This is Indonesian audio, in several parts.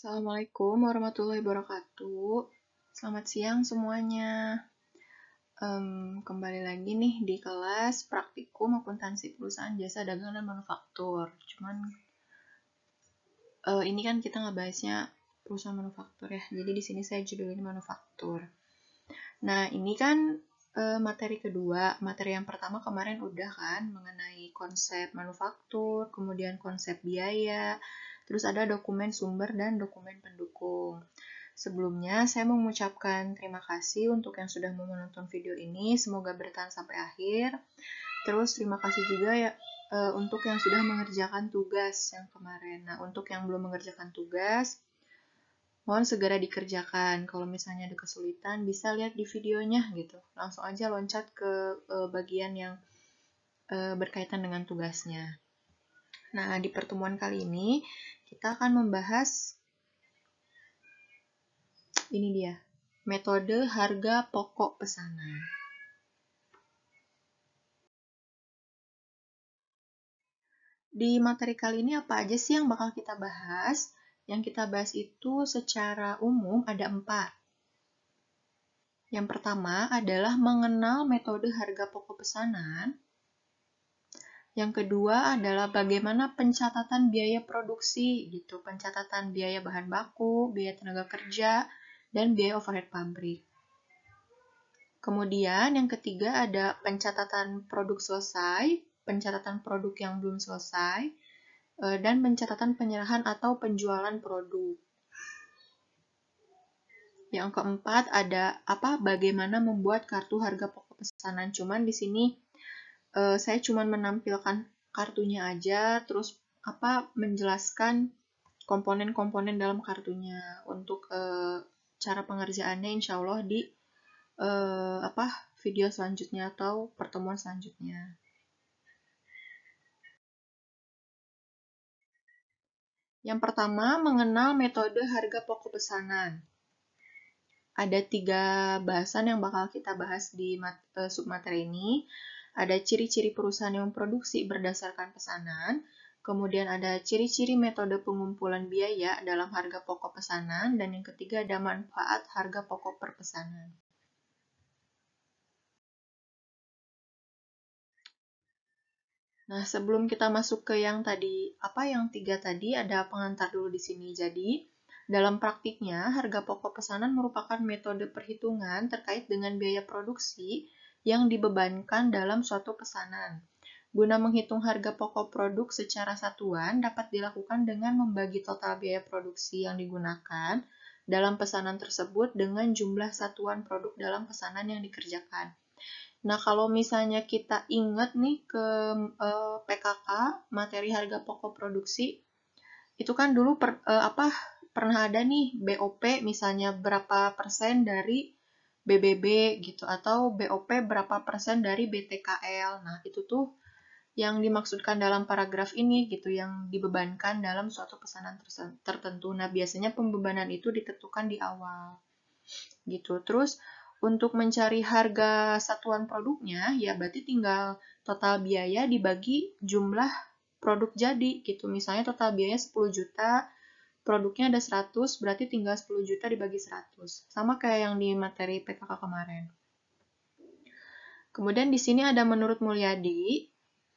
Assalamualaikum warahmatullahi wabarakatuh. Selamat siang semuanya. Um, kembali lagi nih di kelas praktikum akuntansi perusahaan jasa dagang dan manufaktur. Cuman uh, ini kan kita ngebahasnya perusahaan manufaktur ya. Jadi di sini saya judulnya manufaktur. Nah ini kan uh, materi kedua. Materi yang pertama kemarin udah kan mengenai konsep manufaktur, kemudian konsep biaya Terus ada dokumen sumber dan dokumen pendukung. Sebelumnya, saya mengucapkan terima kasih untuk yang sudah mau menonton video ini. Semoga bertahan sampai akhir. Terus terima kasih juga ya e, untuk yang sudah mengerjakan tugas yang kemarin. Nah, untuk yang belum mengerjakan tugas, mohon segera dikerjakan. Kalau misalnya ada kesulitan, bisa lihat di videonya gitu. Langsung aja loncat ke e, bagian yang e, berkaitan dengan tugasnya. Nah, di pertemuan kali ini kita akan membahas ini dia, metode harga pokok pesanan. Di materi kali ini apa aja sih yang bakal kita bahas? Yang kita bahas itu secara umum ada empat. Yang pertama adalah mengenal metode harga pokok pesanan. Yang kedua adalah bagaimana pencatatan biaya produksi gitu, pencatatan biaya bahan baku, biaya tenaga kerja, dan biaya overhead pabrik. Kemudian yang ketiga ada pencatatan produk selesai, pencatatan produk yang belum selesai, e, dan pencatatan penyerahan atau penjualan produk. Yang keempat ada apa bagaimana membuat kartu harga pokok pesanan. Cuman di sini uh, saya cuma menampilkan kartunya aja, terus apa menjelaskan komponen-komponen dalam kartunya untuk uh, cara pengerjaannya, insya Allah di uh, apa video selanjutnya atau pertemuan selanjutnya. Yang pertama, mengenal metode harga pokok pesanan. Ada tiga bahasan yang bakal kita bahas di mat, uh, submateri ini ada ciri-ciri perusahaan yang memproduksi berdasarkan pesanan, kemudian ada ciri-ciri metode pengumpulan biaya dalam harga pokok pesanan, dan yang ketiga ada manfaat harga pokok per pesanan. Nah, sebelum kita masuk ke yang tadi, apa yang tiga tadi, ada pengantar dulu di sini. Jadi, dalam praktiknya, harga pokok pesanan merupakan metode perhitungan terkait dengan biaya produksi yang dibebankan dalam suatu pesanan. Guna menghitung harga pokok produk secara satuan dapat dilakukan dengan membagi total biaya produksi yang digunakan dalam pesanan tersebut dengan jumlah satuan produk dalam pesanan yang dikerjakan. Nah, kalau misalnya kita ingat nih ke eh, PKK, materi harga pokok produksi, itu kan dulu per, eh, apa pernah ada nih BOP misalnya berapa persen dari BBB gitu atau BOP berapa persen dari BTKL. Nah, itu tuh yang dimaksudkan dalam paragraf ini gitu yang dibebankan dalam suatu pesanan tertentu. Nah, biasanya pembebanan itu ditentukan di awal. Gitu. Terus untuk mencari harga satuan produknya ya berarti tinggal total biaya dibagi jumlah produk jadi gitu. Misalnya total biaya 10 juta, produknya ada 100, berarti tinggal 10 juta dibagi 100. Sama kayak yang di materi PKK kemarin. Kemudian di sini ada menurut Mulyadi,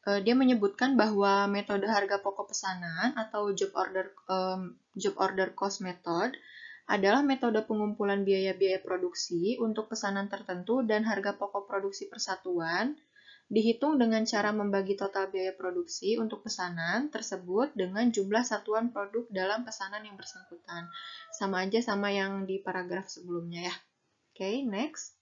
eh, dia menyebutkan bahwa metode harga pokok pesanan atau job order job order cost method adalah metode pengumpulan biaya-biaya produksi untuk pesanan tertentu dan harga pokok produksi persatuan dihitung dengan cara membagi total biaya produksi untuk pesanan tersebut dengan jumlah satuan produk dalam pesanan yang bersangkutan. Sama aja sama yang di paragraf sebelumnya ya. Oke, okay, next.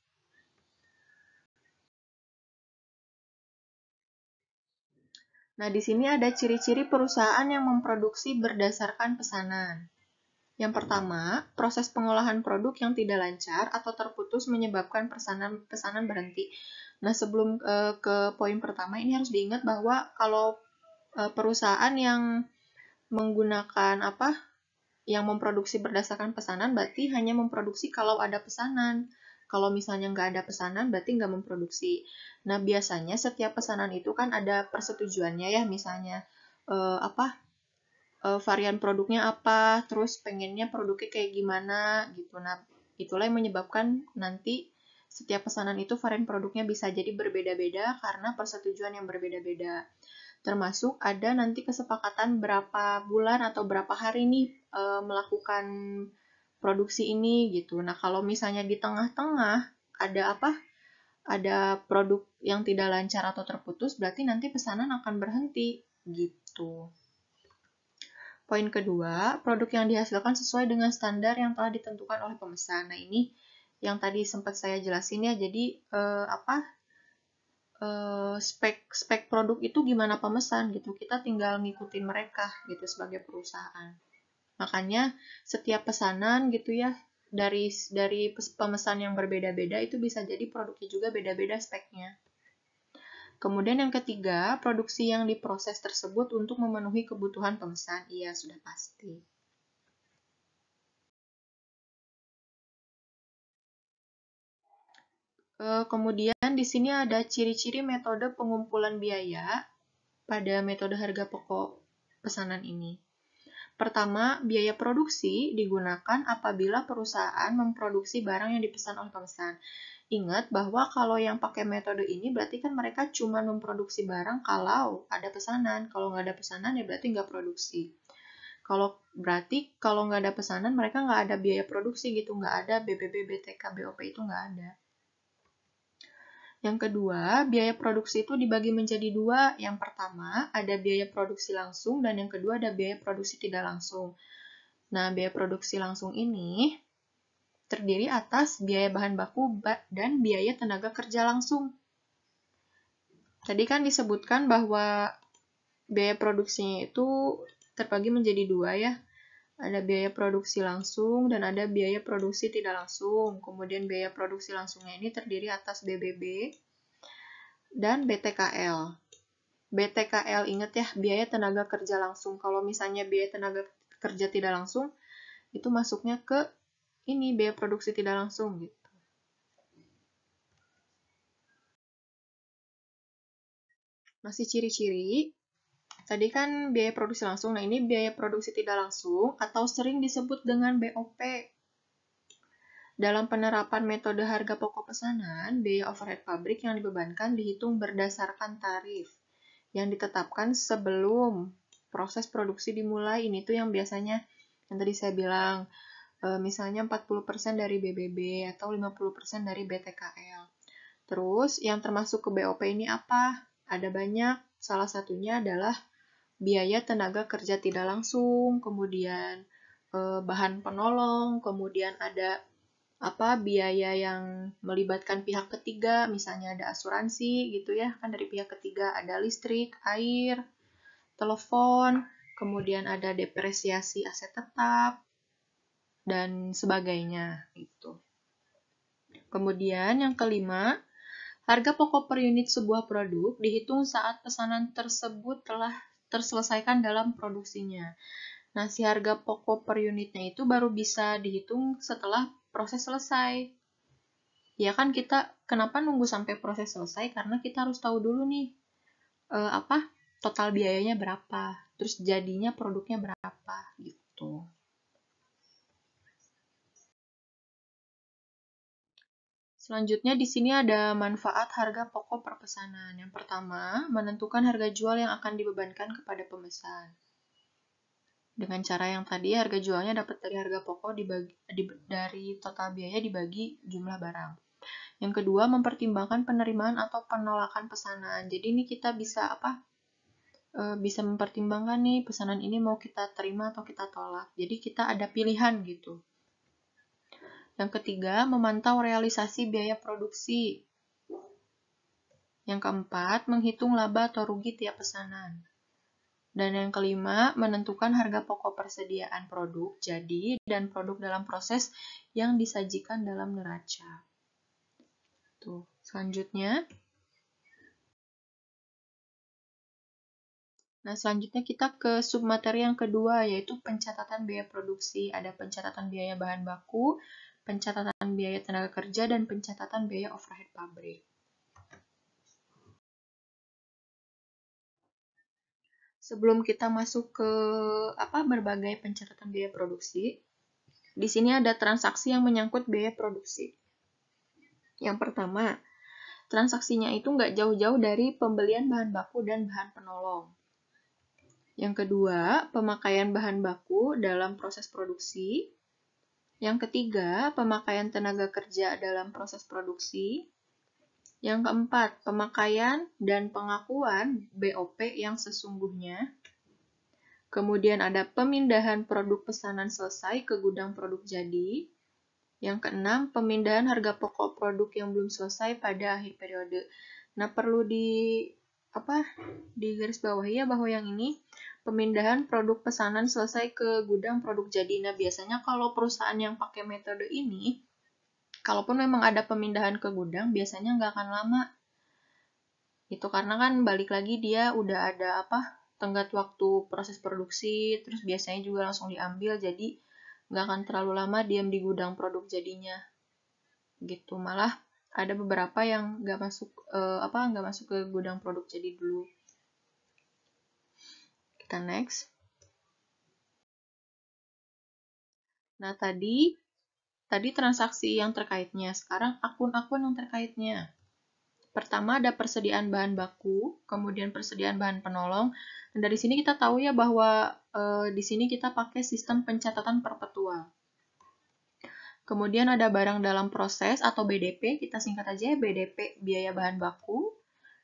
Nah, di sini ada ciri-ciri perusahaan yang memproduksi berdasarkan pesanan. Yang pertama, proses pengolahan produk yang tidak lancar atau terputus menyebabkan pesanan, pesanan berhenti. Nah, sebelum uh, ke poin pertama ini harus diingat bahwa kalau uh, perusahaan yang menggunakan apa yang memproduksi berdasarkan pesanan berarti hanya memproduksi kalau ada pesanan. Kalau misalnya nggak ada pesanan, berarti nggak memproduksi. Nah, biasanya setiap pesanan itu kan ada persetujuannya ya, misalnya uh, apa uh, varian produknya apa, terus pengennya produknya kayak gimana gitu. Nah, itulah yang menyebabkan nanti setiap pesanan itu varian produknya bisa jadi berbeda-beda karena persetujuan yang berbeda-beda. Termasuk ada nanti kesepakatan berapa bulan atau berapa hari nih e, melakukan produksi ini gitu. Nah, kalau misalnya di tengah-tengah ada apa? Ada produk yang tidak lancar atau terputus, berarti nanti pesanan akan berhenti gitu. Poin kedua, produk yang dihasilkan sesuai dengan standar yang telah ditentukan oleh pemesan. Nah, ini yang tadi sempat saya jelasin ya. Jadi eh, apa eh, spek spek produk itu gimana pemesan gitu. Kita tinggal ngikutin mereka gitu sebagai perusahaan. Makanya setiap pesanan gitu ya dari dari pemesan yang berbeda-beda itu bisa jadi produknya juga beda-beda speknya. Kemudian yang ketiga, produksi yang diproses tersebut untuk memenuhi kebutuhan pemesan. Iya, sudah pasti. Eh, kemudian di sini ada ciri-ciri metode pengumpulan biaya pada metode harga pokok pesanan ini. Pertama, biaya produksi digunakan apabila perusahaan memproduksi barang yang dipesan oleh pemesan. Ingat bahwa kalau yang pakai metode ini berarti kan mereka cuma memproduksi barang kalau ada pesanan. Kalau nggak ada pesanan ya berarti nggak produksi. Kalau berarti kalau nggak ada pesanan mereka nggak ada biaya produksi gitu, nggak ada BBB, BTK, BOP itu nggak ada. Yang kedua, biaya produksi itu dibagi menjadi dua. Yang pertama, ada biaya produksi langsung, dan yang kedua ada biaya produksi tidak langsung. Nah, biaya produksi langsung ini terdiri atas biaya bahan baku dan biaya tenaga kerja langsung. Tadi kan disebutkan bahwa biaya produksinya itu terbagi menjadi dua ya. Ada biaya produksi langsung dan ada biaya produksi tidak langsung. Kemudian biaya produksi langsungnya ini terdiri atas BBB dan BTKL. BTKL ingat ya, biaya tenaga kerja langsung. Kalau misalnya biaya tenaga kerja tidak langsung, itu masuknya ke ini biaya produksi tidak langsung gitu. Masih ciri-ciri, Tadi kan biaya produksi langsung, nah ini biaya produksi tidak langsung atau sering disebut dengan BOP. Dalam penerapan metode harga pokok pesanan, biaya overhead pabrik yang dibebankan dihitung berdasarkan tarif yang ditetapkan sebelum proses produksi dimulai. Ini tuh yang biasanya yang tadi saya bilang, e, misalnya 40% dari BBB atau 50% dari BTKL. Terus yang termasuk ke BOP ini apa? Ada banyak, salah satunya adalah biaya tenaga kerja tidak langsung, kemudian eh, bahan penolong, kemudian ada apa biaya yang melibatkan pihak ketiga, misalnya ada asuransi gitu ya, kan dari pihak ketiga ada listrik, air, telepon, kemudian ada depresiasi aset tetap dan sebagainya gitu. Kemudian yang kelima, harga pokok per unit sebuah produk dihitung saat pesanan tersebut telah terselesaikan dalam produksinya. Nah, si harga pokok per unitnya itu baru bisa dihitung setelah proses selesai. Ya kan kita kenapa nunggu sampai proses selesai? Karena kita harus tahu dulu nih eh, apa total biayanya berapa, terus jadinya produknya berapa gitu. Selanjutnya di sini ada manfaat harga pokok perpesanan. Yang pertama, menentukan harga jual yang akan dibebankan kepada pemesan. Dengan cara yang tadi, harga jualnya dapat dari harga pokok dibagi, di, dari total biaya dibagi jumlah barang. Yang kedua, mempertimbangkan penerimaan atau penolakan pesanan. Jadi ini kita bisa apa? E, bisa mempertimbangkan nih pesanan ini mau kita terima atau kita tolak. Jadi kita ada pilihan gitu. Yang ketiga, memantau realisasi biaya produksi. Yang keempat, menghitung laba atau rugi tiap pesanan. Dan yang kelima, menentukan harga pokok persediaan produk jadi dan produk dalam proses yang disajikan dalam neraca. Tuh, selanjutnya. Nah, selanjutnya kita ke submateri yang kedua, yaitu pencatatan biaya produksi. Ada pencatatan biaya bahan baku, pencatatan biaya tenaga kerja, dan pencatatan biaya overhead pabrik. Sebelum kita masuk ke apa berbagai pencatatan biaya produksi, di sini ada transaksi yang menyangkut biaya produksi. Yang pertama, transaksinya itu nggak jauh-jauh dari pembelian bahan baku dan bahan penolong. Yang kedua, pemakaian bahan baku dalam proses produksi. Yang ketiga, pemakaian tenaga kerja dalam proses produksi. Yang keempat, pemakaian dan pengakuan BOP yang sesungguhnya. Kemudian ada pemindahan produk pesanan selesai ke gudang produk jadi. Yang keenam, pemindahan harga pokok produk yang belum selesai pada akhir periode. Nah, perlu di apa? Di garis bawah ya bahwa yang ini pemindahan produk pesanan selesai ke gudang produk jadi. Nah, biasanya kalau perusahaan yang pakai metode ini, kalaupun memang ada pemindahan ke gudang, biasanya nggak akan lama. Itu karena kan balik lagi dia udah ada apa tenggat waktu proses produksi, terus biasanya juga langsung diambil, jadi nggak akan terlalu lama diam di gudang produk jadinya. Gitu, malah ada beberapa yang nggak masuk eh, apa nggak masuk ke gudang produk jadi dulu kita next. Nah, tadi tadi transaksi yang terkaitnya, sekarang akun-akun yang terkaitnya. Pertama ada persediaan bahan baku, kemudian persediaan bahan penolong. Dan dari sini kita tahu ya bahwa e, di sini kita pakai sistem pencatatan perpetual. Kemudian ada barang dalam proses atau BDP, kita singkat aja ya, BDP biaya bahan baku.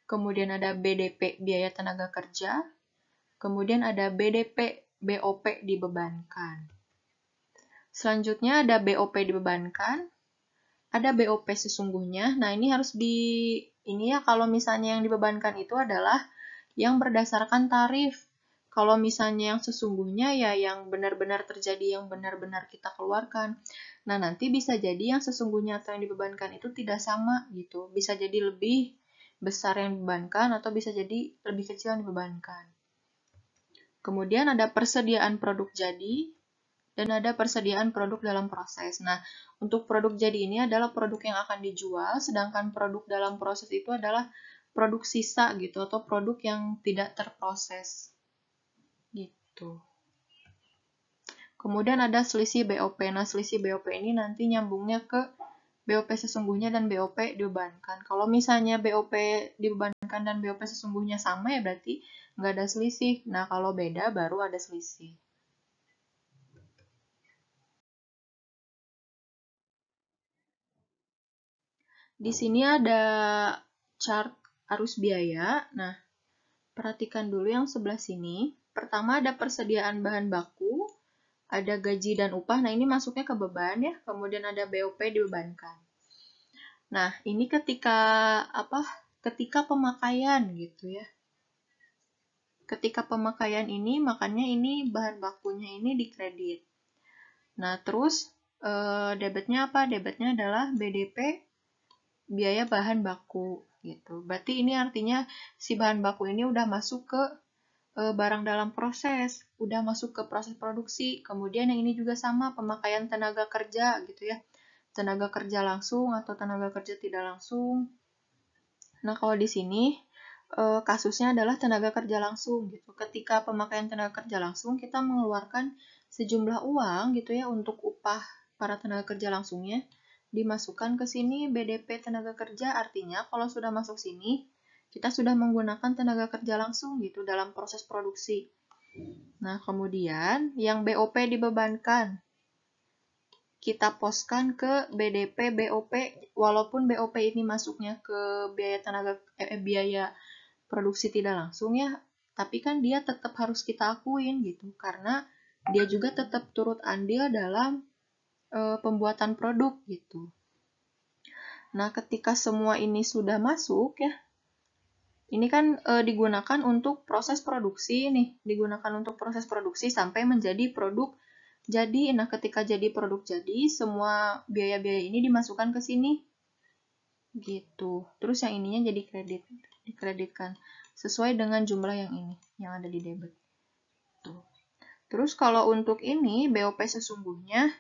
Kemudian ada BDP biaya tenaga kerja, Kemudian ada BDP, BOP dibebankan. Selanjutnya ada BOP dibebankan, ada BOP sesungguhnya. Nah, ini harus di ini ya kalau misalnya yang dibebankan itu adalah yang berdasarkan tarif. Kalau misalnya yang sesungguhnya ya yang benar-benar terjadi, yang benar-benar kita keluarkan. Nah, nanti bisa jadi yang sesungguhnya atau yang dibebankan itu tidak sama gitu. Bisa jadi lebih besar yang dibebankan atau bisa jadi lebih kecil yang dibebankan. Kemudian ada persediaan produk jadi dan ada persediaan produk dalam proses. Nah, untuk produk jadi ini adalah produk yang akan dijual, sedangkan produk dalam proses itu adalah produk sisa gitu atau produk yang tidak terproses. Gitu. Kemudian ada selisih BOP. Nah, selisih BOP ini nanti nyambungnya ke BOP sesungguhnya dan BOP dibebankan. Kalau misalnya BOP dibebankan dan BOP sesungguhnya sama ya berarti nggak ada selisih. Nah, kalau beda baru ada selisih. Di sini ada chart arus biaya. Nah, perhatikan dulu yang sebelah sini. Pertama ada persediaan bahan baku, ada gaji dan upah. Nah, ini masuknya ke beban ya. Kemudian ada BOP dibebankan. Nah, ini ketika apa? Ketika pemakaian gitu ya. Ketika pemakaian ini, makanya ini bahan bakunya ini dikredit. Nah, terus e, debitnya apa? Debitnya adalah BDP biaya bahan baku gitu. Berarti ini artinya si bahan baku ini udah masuk ke eh, barang dalam proses, udah masuk ke proses produksi. Kemudian yang ini juga sama pemakaian tenaga kerja gitu ya. Tenaga kerja langsung atau tenaga kerja tidak langsung. Nah, kalau di sini uh, kasusnya adalah tenaga kerja langsung gitu. Ketika pemakaian tenaga kerja langsung kita mengeluarkan sejumlah uang gitu ya untuk upah para tenaga kerja langsungnya dimasukkan ke sini BDP tenaga kerja artinya kalau sudah masuk sini kita sudah menggunakan tenaga kerja langsung gitu dalam proses produksi. Nah, kemudian yang BOP dibebankan kita poskan ke BDP BOP walaupun BOP ini masuknya ke biaya tenaga eh, biaya produksi tidak langsung ya, tapi kan dia tetap harus kita akuin gitu karena dia juga tetap turut andil dalam e, pembuatan produk gitu. Nah, ketika semua ini sudah masuk ya, ini kan e, digunakan untuk proses produksi nih, digunakan untuk proses produksi sampai menjadi produk jadi. Nah, ketika jadi produk jadi, semua biaya-biaya ini dimasukkan ke sini. Gitu. Terus yang ininya jadi kredit dikreditkan sesuai dengan jumlah yang ini yang ada di debit. Tuh. Terus kalau untuk ini BOP sesungguhnya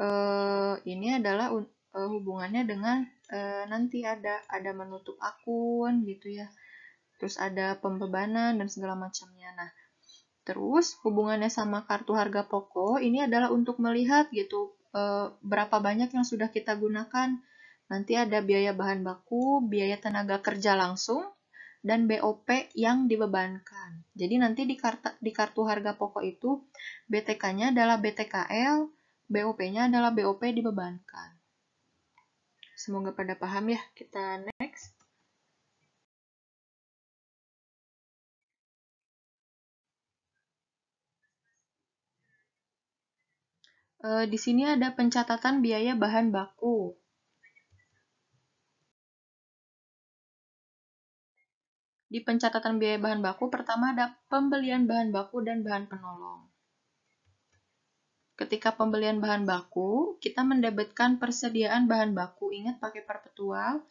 eh, ini adalah eh, hubungannya dengan eh, nanti ada ada menutup akun gitu ya. Terus ada pembebanan dan segala macamnya. Nah, terus hubungannya sama kartu harga pokok ini adalah untuk melihat gitu eh, berapa banyak yang sudah kita gunakan Nanti ada biaya bahan baku, biaya tenaga kerja langsung, dan BOP yang dibebankan. Jadi nanti di, kartu, di kartu harga pokok itu BTK-nya adalah BTKL, BOP-nya adalah BOP dibebankan. Semoga pada paham ya. Kita next. Eh, di sini ada pencatatan biaya bahan baku. Di pencatatan biaya bahan baku, pertama ada pembelian bahan baku dan bahan penolong. Ketika pembelian bahan baku, kita mendebetkan persediaan bahan baku. Ingat pakai perpetual.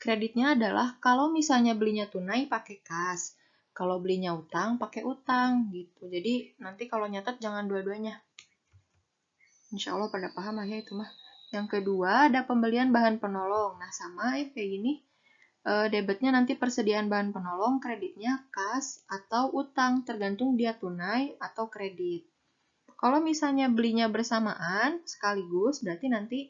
Kreditnya adalah kalau misalnya belinya tunai pakai kas, kalau belinya utang pakai utang gitu. Jadi nanti kalau nyatet jangan dua-duanya. Insya Allah pada paham lah ya itu mah. Yang kedua ada pembelian bahan penolong. Nah sama ya kayak gini. Eh, debitnya nanti persediaan bahan penolong, kreditnya kas atau utang, tergantung dia tunai atau kredit. Kalau misalnya belinya bersamaan, sekaligus, berarti nanti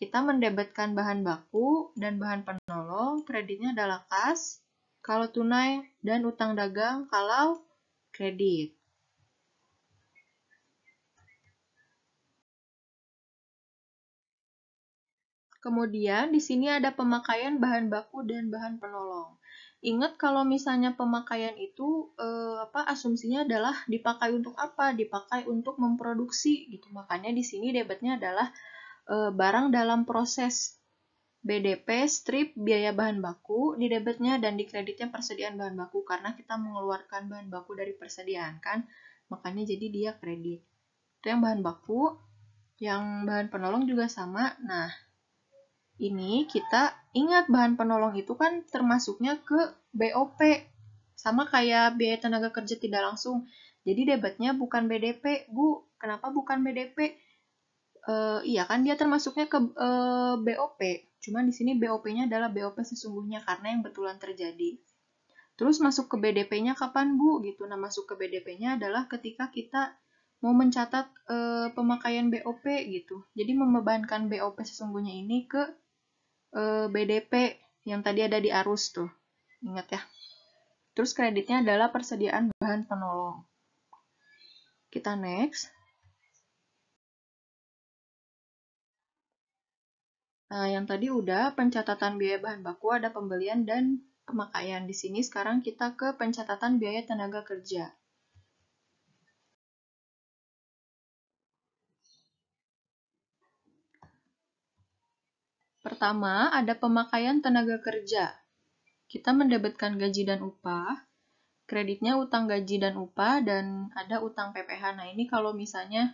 kita mendebetkan bahan baku dan bahan penolong, kreditnya adalah kas, kalau tunai, dan utang dagang kalau kredit. Kemudian di sini ada pemakaian bahan baku dan bahan penolong. Ingat kalau misalnya pemakaian itu eh, apa asumsinya adalah dipakai untuk apa? Dipakai untuk memproduksi gitu. Makanya di sini debatnya adalah eh, barang dalam proses BDP strip biaya bahan baku di debitnya dan di kreditnya persediaan bahan baku karena kita mengeluarkan bahan baku dari persediaan kan. Makanya jadi dia kredit. Itu yang bahan baku, yang bahan penolong juga sama. Nah, ini kita ingat bahan penolong itu kan termasuknya ke BOP. Sama kayak biaya tenaga kerja tidak langsung. Jadi debatnya bukan BDP, Bu. Kenapa bukan BDP? E, eh, iya kan dia termasuknya ke e, eh, BOP. Cuman di sini BOP-nya adalah BOP sesungguhnya karena yang betulan terjadi. Terus masuk ke BDP-nya kapan, Bu? Gitu. Nah, masuk ke BDP-nya adalah ketika kita mau mencatat e, pemakaian BOP gitu. Jadi membebankan BOP sesungguhnya ini ke Eh, BDP yang tadi ada di arus tuh. Ingat ya. Terus kreditnya adalah persediaan bahan penolong. Kita next. Nah, yang tadi udah pencatatan biaya bahan baku ada pembelian dan pemakaian. Di sini sekarang kita ke pencatatan biaya tenaga kerja. Pertama, ada pemakaian tenaga kerja. Kita mendapatkan gaji dan upah, kreditnya utang gaji dan upah, dan ada utang PPH. Nah, ini kalau misalnya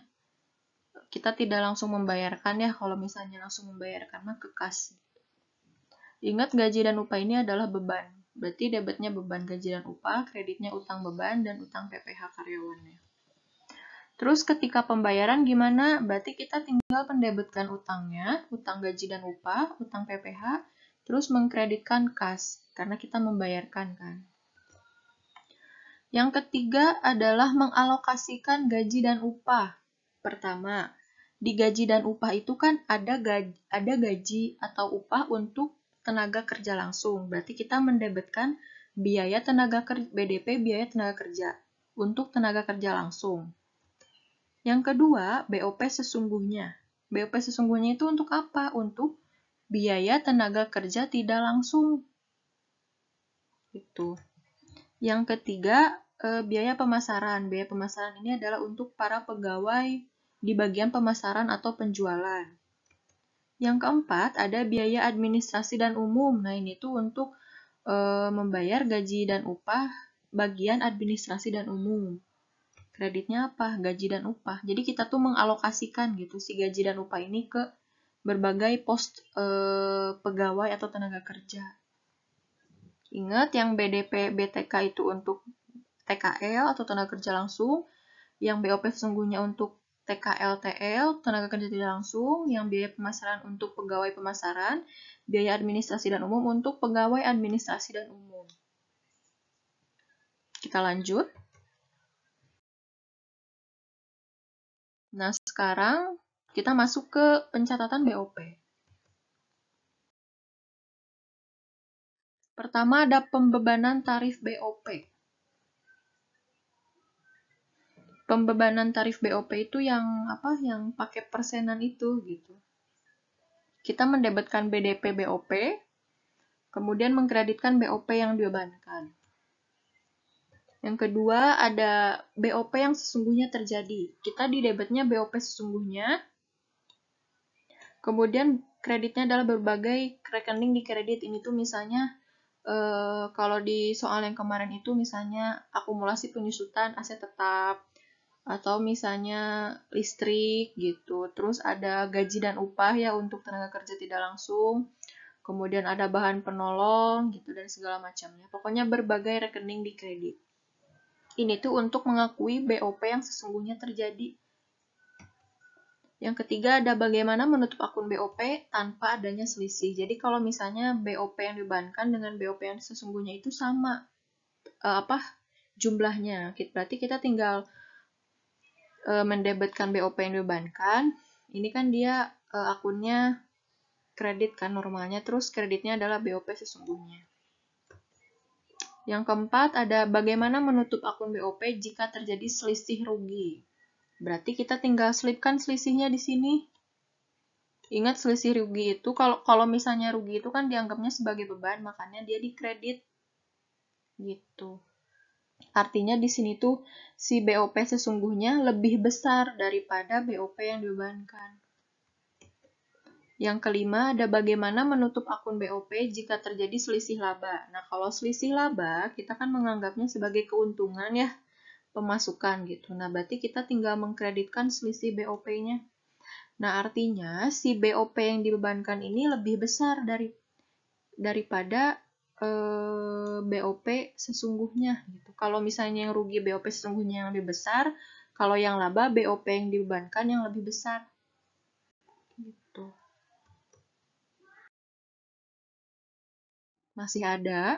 kita tidak langsung membayarkan ya, kalau misalnya langsung membayarkan mah ke kas. Ingat gaji dan upah ini adalah beban. Berarti debitnya beban gaji dan upah, kreditnya utang beban, dan utang PPH karyawannya. Terus ketika pembayaran gimana? Berarti kita tinggal mendebitkan utangnya, utang gaji dan upah, utang PPH, terus mengkreditkan kas, karena kita membayarkan kan. Yang ketiga adalah mengalokasikan gaji dan upah. Pertama, di gaji dan upah itu kan ada gaji, ada gaji atau upah untuk tenaga kerja langsung. Berarti kita mendebetkan biaya tenaga kerja, BDP biaya tenaga kerja untuk tenaga kerja langsung. Yang kedua, BOP sesungguhnya. BOP sesungguhnya itu untuk apa? Untuk biaya tenaga kerja tidak langsung. Itu. Yang ketiga, eh, biaya pemasaran. Biaya pemasaran ini adalah untuk para pegawai di bagian pemasaran atau penjualan. Yang keempat, ada biaya administrasi dan umum. Nah, ini tuh untuk eh, membayar gaji dan upah bagian administrasi dan umum kreditnya apa, gaji dan upah. Jadi kita tuh mengalokasikan gitu si gaji dan upah ini ke berbagai pos e, pegawai atau tenaga kerja. Ingat yang BDP BTK itu untuk TKL atau tenaga kerja langsung, yang BOP sesungguhnya untuk TKL TL tenaga kerja tidak langsung, yang biaya pemasaran untuk pegawai pemasaran, biaya administrasi dan umum untuk pegawai administrasi dan umum. Kita lanjut. Nah, sekarang kita masuk ke pencatatan BOP. Pertama ada pembebanan tarif BOP. Pembebanan tarif BOP itu yang apa? Yang pakai persenan itu gitu. Kita mendebetkan BDP BOP, kemudian mengkreditkan BOP yang dibebankan. Yang kedua ada BOP yang sesungguhnya terjadi. Kita di debitnya BOP sesungguhnya. Kemudian kreditnya adalah berbagai rekening di kredit. Ini tuh misalnya eh, kalau di soal yang kemarin itu misalnya akumulasi penyusutan aset tetap atau misalnya listrik gitu. Terus ada gaji dan upah ya untuk tenaga kerja tidak langsung kemudian ada bahan penolong gitu dan segala macamnya. Pokoknya berbagai rekening di kredit. Ini tuh untuk mengakui BOP yang sesungguhnya terjadi. Yang ketiga ada bagaimana menutup akun BOP tanpa adanya selisih. Jadi kalau misalnya BOP yang dibebankan dengan BOP yang sesungguhnya itu sama uh, apa jumlahnya. Berarti kita tinggal uh, eh, mendebetkan BOP yang dibebankan. Ini kan dia uh, akunnya kredit kan normalnya, terus kreditnya adalah BOP sesungguhnya. Yang keempat ada bagaimana menutup akun BOP jika terjadi selisih rugi. Berarti kita tinggal selipkan selisihnya di sini. Ingat selisih rugi itu kalau kalau misalnya rugi itu kan dianggapnya sebagai beban, makanya dia dikredit. Gitu. Artinya di sini tuh si BOP sesungguhnya lebih besar daripada BOP yang dibebankan. Yang kelima ada bagaimana menutup akun BOP jika terjadi selisih laba. Nah, kalau selisih laba, kita kan menganggapnya sebagai keuntungan ya, pemasukan gitu. Nah, berarti kita tinggal mengkreditkan selisih BOP-nya. Nah, artinya si BOP yang dibebankan ini lebih besar dari daripada eh, BOP sesungguhnya gitu. Kalau misalnya yang rugi BOP sesungguhnya yang lebih besar, kalau yang laba BOP yang dibebankan yang lebih besar. masih ada.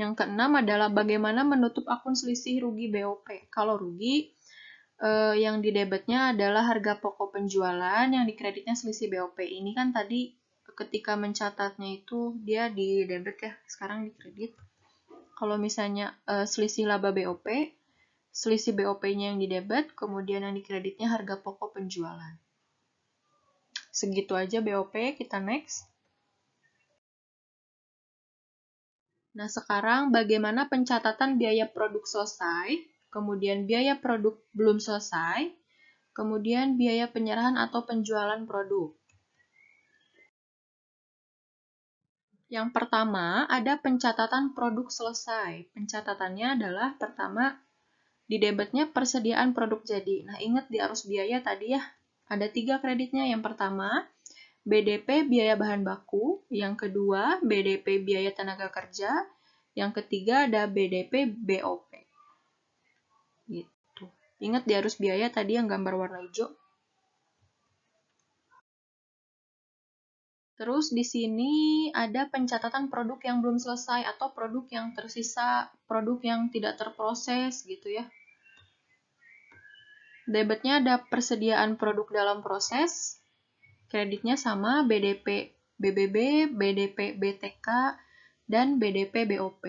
Yang keenam adalah bagaimana menutup akun selisih rugi BOP. Kalau rugi, eh, yang di debitnya adalah harga pokok penjualan, yang di kreditnya selisih BOP. Ini kan tadi ketika mencatatnya itu dia di debit ya, sekarang di kredit. Kalau misalnya eh, selisih laba BOP, selisih BOP-nya yang di debit, kemudian yang di kreditnya harga pokok penjualan. Segitu aja BOP, kita next. Nah, sekarang bagaimana pencatatan biaya produk selesai, kemudian biaya produk belum selesai, kemudian biaya penyerahan atau penjualan produk. Yang pertama, ada pencatatan produk selesai. Pencatatannya adalah pertama, di debitnya persediaan produk jadi. Nah, ingat di arus biaya tadi ya, ada tiga kreditnya. Yang pertama, BDP biaya bahan baku, yang kedua BDP biaya tenaga kerja, yang ketiga ada BDP BOP. Gitu. Ingat di arus biaya tadi yang gambar warna hijau. Terus di sini ada pencatatan produk yang belum selesai atau produk yang tersisa, produk yang tidak terproses gitu ya. Debitnya ada persediaan produk dalam proses, Kreditnya sama BDP BBB, BDP BTK, dan BDP BOP.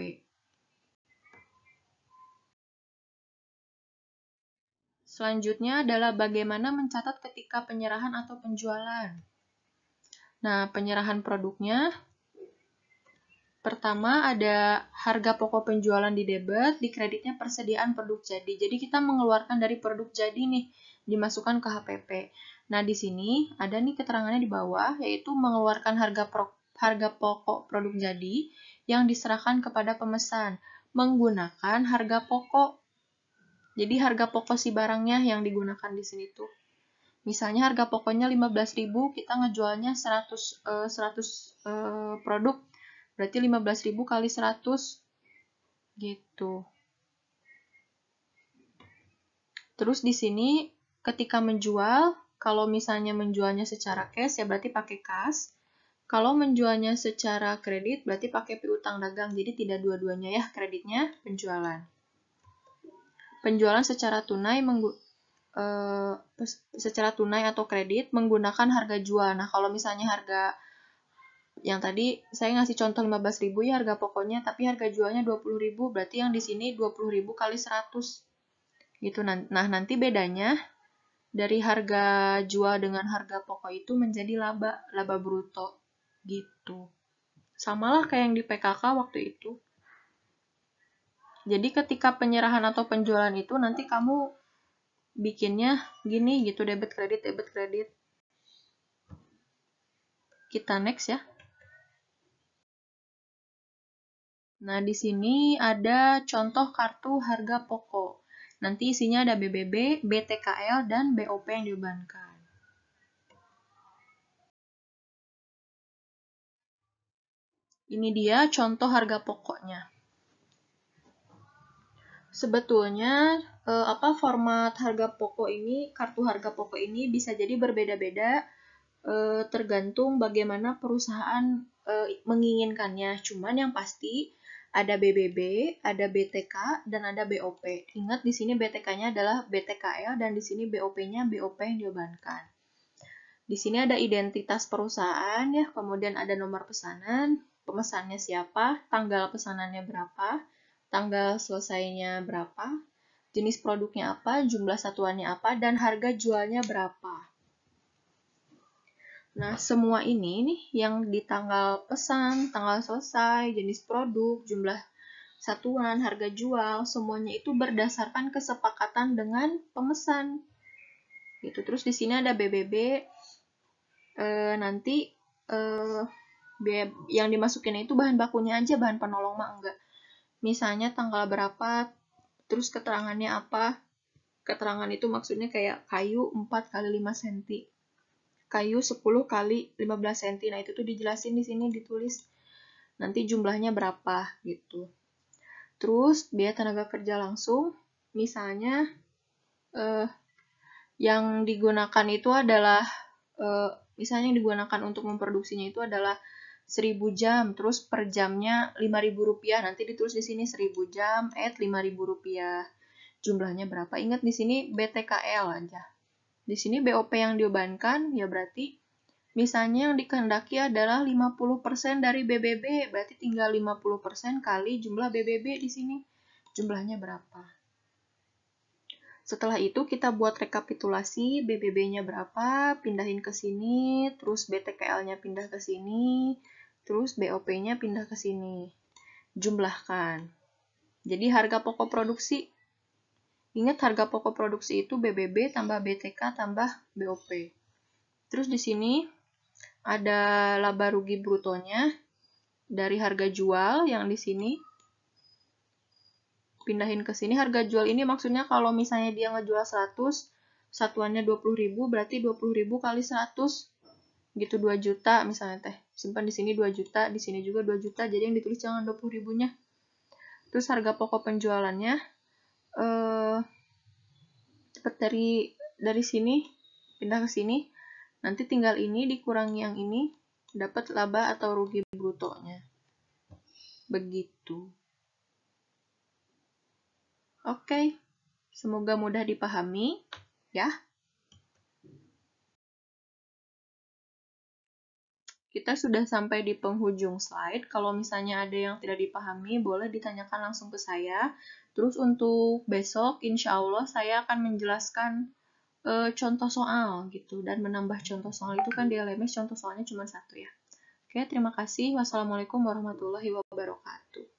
Selanjutnya adalah bagaimana mencatat ketika penyerahan atau penjualan. Nah, penyerahan produknya Pertama ada harga pokok penjualan di debit, di kreditnya persediaan produk jadi. Jadi kita mengeluarkan dari produk jadi nih, dimasukkan ke HPP. Nah, di sini ada nih keterangannya di bawah, yaitu mengeluarkan harga, pro, harga pokok produk jadi yang diserahkan kepada pemesan menggunakan harga pokok. Jadi harga pokok si barangnya yang digunakan di sini tuh. Misalnya harga pokoknya 15.000, kita ngejualnya 100 100 eh, eh, produk. Berarti 15.000 kali 100 gitu. Terus di sini ketika menjual kalau misalnya menjualnya secara cash, ya berarti pakai kas. Kalau menjualnya secara kredit, berarti pakai piutang dagang. Jadi tidak dua-duanya ya kreditnya penjualan. Penjualan secara tunai eh, secara tunai atau kredit menggunakan harga jual. Nah, kalau misalnya harga yang tadi saya ngasih contoh 15.000 ya harga pokoknya, tapi harga jualnya 20.000, berarti yang di sini 20.000 kali 100. Gitu. Nah, nanti bedanya dari harga jual dengan harga pokok itu menjadi laba, laba bruto gitu. Samalah kayak yang di PKK waktu itu. Jadi ketika penyerahan atau penjualan itu nanti kamu bikinnya gini gitu debit kredit debit kredit. Kita next ya. Nah, di sini ada contoh kartu harga pokok. Nanti isinya ada BBB, BTKL, dan BOP yang dibebankan. Ini dia contoh harga pokoknya. Sebetulnya eh, apa format harga pokok ini, kartu harga pokok ini bisa jadi berbeda-beda eh, tergantung bagaimana perusahaan eh, menginginkannya. Cuman yang pasti ada BBB, ada BTK, dan ada BOP. Ingat di sini BTK-nya adalah BTKL dan di sini BOP-nya BOP yang dibebankan. Di sini ada identitas perusahaan ya, kemudian ada nomor pesanan, pemesannya siapa, tanggal pesanannya berapa, tanggal selesainya berapa, jenis produknya apa, jumlah satuannya apa, dan harga jualnya berapa. Nah, semua ini nih yang di tanggal pesan, tanggal selesai, jenis produk, jumlah satuan, harga jual, semuanya itu berdasarkan kesepakatan dengan pemesan. Gitu. Terus di sini ada BBB. E, eh, nanti e, yang dimasukin itu bahan bakunya aja, bahan penolong mah enggak. Misalnya tanggal berapa, terus keterangannya apa? Keterangan itu maksudnya kayak kayu 4 kali 5 cm kayu 10 kali 15 cm. Nah, itu tuh dijelasin di sini ditulis nanti jumlahnya berapa gitu. Terus biaya tenaga kerja langsung misalnya eh, yang digunakan itu adalah eh, misalnya yang digunakan untuk memproduksinya itu adalah 1000 jam, terus per jamnya 5000 rupiah. Nanti ditulis di sini 1000 jam at 5000 rupiah. Jumlahnya berapa? Ingat di sini BTKL aja. Di sini BOP yang dibebankan ya berarti misalnya yang dikehendaki adalah 50% dari BBB, berarti tinggal 50% kali jumlah BBB di sini. Jumlahnya berapa? Setelah itu kita buat rekapitulasi BBB-nya berapa, pindahin ke sini, terus BTKL-nya pindah ke sini, terus BOP-nya pindah ke sini. Jumlahkan. Jadi harga pokok produksi Ingat harga pokok produksi itu BBB tambah BTK tambah BOP. Terus di sini ada laba rugi brutonya dari harga jual yang di sini pindahin ke sini harga jual ini maksudnya kalau misalnya dia ngejual 100 satuannya 20.000 berarti 20.000 kali 100 gitu 2 juta misalnya teh. Simpan di sini 2 juta, di sini juga 2 juta. Jadi yang ditulis jangan 20.000-nya. Terus harga pokok penjualannya eh, cepat dari dari sini pindah ke sini nanti tinggal ini dikurangi yang ini dapat laba atau rugi brutonya begitu oke okay. semoga mudah dipahami ya kita sudah sampai di penghujung slide. Kalau misalnya ada yang tidak dipahami, boleh ditanyakan langsung ke saya. Terus untuk besok, insya Allah saya akan menjelaskan e, contoh soal gitu dan menambah contoh soal itu kan di LMS contoh soalnya cuma satu ya. Oke, terima kasih. Wassalamualaikum warahmatullahi wabarakatuh.